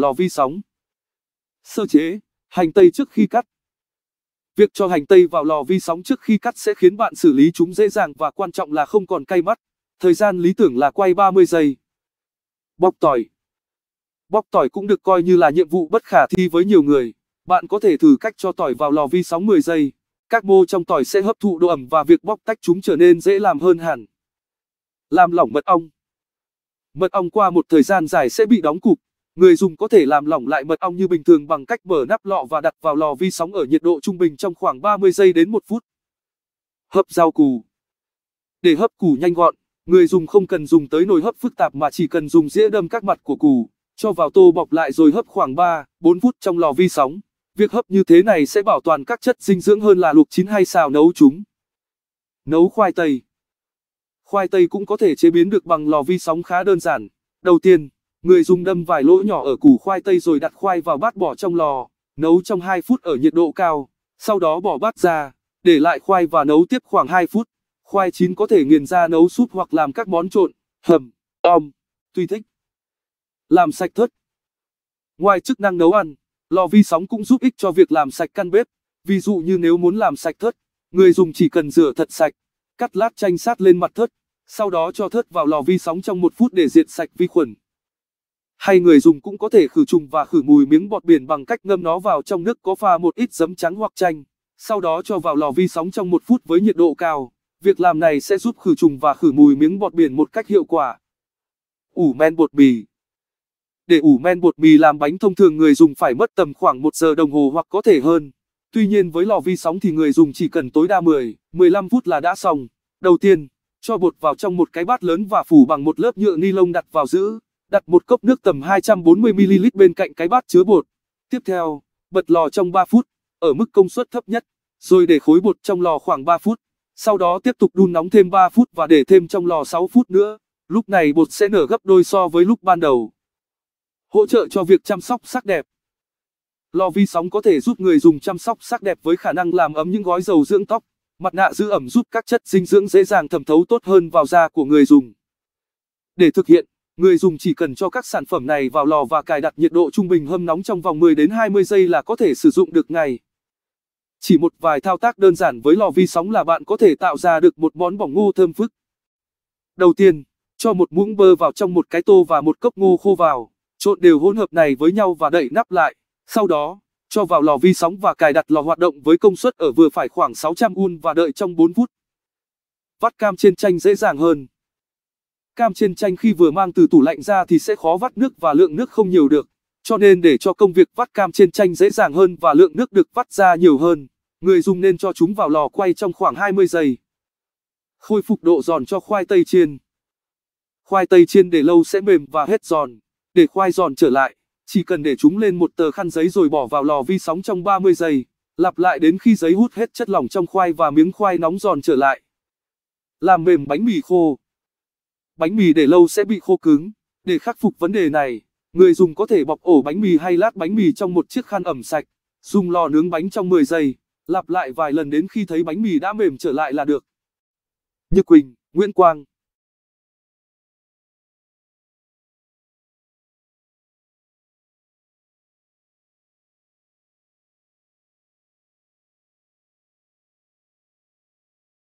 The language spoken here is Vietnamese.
lò vi sóng. Sơ chế, hành tây trước khi cắt. Việc cho hành tây vào lò vi sóng trước khi cắt sẽ khiến bạn xử lý chúng dễ dàng và quan trọng là không còn cay mắt. Thời gian lý tưởng là quay 30 giây. Bóc tỏi Bóc tỏi cũng được coi như là nhiệm vụ bất khả thi với nhiều người. Bạn có thể thử cách cho tỏi vào lò vi sóng 10 giây. Các mô trong tỏi sẽ hấp thụ độ ẩm và việc bóc tách chúng trở nên dễ làm hơn hẳn. Làm lỏng mật ong Mật ong qua một thời gian dài sẽ bị đóng cục, Người dùng có thể làm lỏng lại mật ong như bình thường bằng cách mở nắp lọ và đặt vào lò vi sóng ở nhiệt độ trung bình trong khoảng 30 giây đến 1 phút. Hấp rau củ Để hấp củ nhanh gọn, người dùng không cần dùng tới nồi hấp phức tạp mà chỉ cần dùng dĩa đâm các mặt của củ, cho vào tô bọc lại rồi hấp khoảng 3, 4 phút trong lò vi sóng. Việc hấp như thế này sẽ bảo toàn các chất dinh dưỡng hơn là luộc chín hay xào nấu chúng. Nấu khoai tây Khoai tây cũng có thể chế biến được bằng lò vi sóng khá đơn giản. Đầu tiên, Người dùng đâm vài lỗ nhỏ ở củ khoai tây rồi đặt khoai vào bát bỏ trong lò, nấu trong 2 phút ở nhiệt độ cao, sau đó bỏ bát ra, để lại khoai và nấu tiếp khoảng 2 phút. Khoai chín có thể nghiền ra nấu súp hoặc làm các món trộn, hầm, om, tùy thích. Làm sạch thớt. Ngoài chức năng nấu ăn, lò vi sóng cũng giúp ích cho việc làm sạch căn bếp. Ví dụ như nếu muốn làm sạch thớt, người dùng chỉ cần rửa thật sạch, cắt lát chanh sát lên mặt thớt, sau đó cho thớt vào lò vi sóng trong một phút để diệt sạch vi khuẩn hay người dùng cũng có thể khử trùng và khử mùi miếng bọt biển bằng cách ngâm nó vào trong nước có pha một ít giấm trắng hoặc chanh, sau đó cho vào lò vi sóng trong một phút với nhiệt độ cao. Việc làm này sẽ giúp khử trùng và khử mùi miếng bọt biển một cách hiệu quả. Ủ men bột mì Để ủ men bột mì làm bánh thông thường người dùng phải mất tầm khoảng 1 giờ đồng hồ hoặc có thể hơn. Tuy nhiên với lò vi sóng thì người dùng chỉ cần tối đa 10, 15 phút là đã xong. Đầu tiên, cho bột vào trong một cái bát lớn và phủ bằng một lớp nhựa ni lông đặt vào giữ đặt một cốc nước tầm 240ml bên cạnh cái bát chứa bột. Tiếp theo, bật lò trong 3 phút, ở mức công suất thấp nhất, rồi để khối bột trong lò khoảng 3 phút. Sau đó tiếp tục đun nóng thêm 3 phút và để thêm trong lò 6 phút nữa. Lúc này bột sẽ nở gấp đôi so với lúc ban đầu. Hỗ trợ cho việc chăm sóc sắc đẹp. Lò vi sóng có thể giúp người dùng chăm sóc sắc đẹp với khả năng làm ấm những gói dầu dưỡng tóc, mặt nạ giữ ẩm giúp các chất dinh dưỡng dễ dàng thẩm thấu tốt hơn vào da của người dùng. Để thực hiện Người dùng chỉ cần cho các sản phẩm này vào lò và cài đặt nhiệt độ trung bình hâm nóng trong vòng 10 đến 20 giây là có thể sử dụng được ngay. Chỉ một vài thao tác đơn giản với lò vi sóng là bạn có thể tạo ra được một món bỏng ngô thơm phức. Đầu tiên, cho một muỗng bơ vào trong một cái tô và một cốc ngô khô vào, trộn đều hỗn hợp này với nhau và đậy nắp lại. Sau đó, cho vào lò vi sóng và cài đặt lò hoạt động với công suất ở vừa phải khoảng 600 un và đợi trong 4 phút. Vắt cam trên chanh dễ dàng hơn. Cam trên chanh khi vừa mang từ tủ lạnh ra thì sẽ khó vắt nước và lượng nước không nhiều được. Cho nên để cho công việc vắt cam trên chanh dễ dàng hơn và lượng nước được vắt ra nhiều hơn, người dùng nên cho chúng vào lò quay trong khoảng 20 giây. Khôi phục độ giòn cho khoai tây chiên. Khoai tây chiên để lâu sẽ mềm và hết giòn. Để khoai giòn trở lại, chỉ cần để chúng lên một tờ khăn giấy rồi bỏ vào lò vi sóng trong 30 giây, lặp lại đến khi giấy hút hết chất lỏng trong khoai và miếng khoai nóng giòn trở lại. Làm mềm bánh mì khô bánh mì để lâu sẽ bị khô cứng. Để khắc phục vấn đề này, người dùng có thể bọc ổ bánh mì hay lát bánh mì trong một chiếc khăn ẩm sạch, dùng lò nướng bánh trong 10 giây, lặp lại vài lần đến khi thấy bánh mì đã mềm trở lại là được. Như Quỳnh, Nguyễn Quang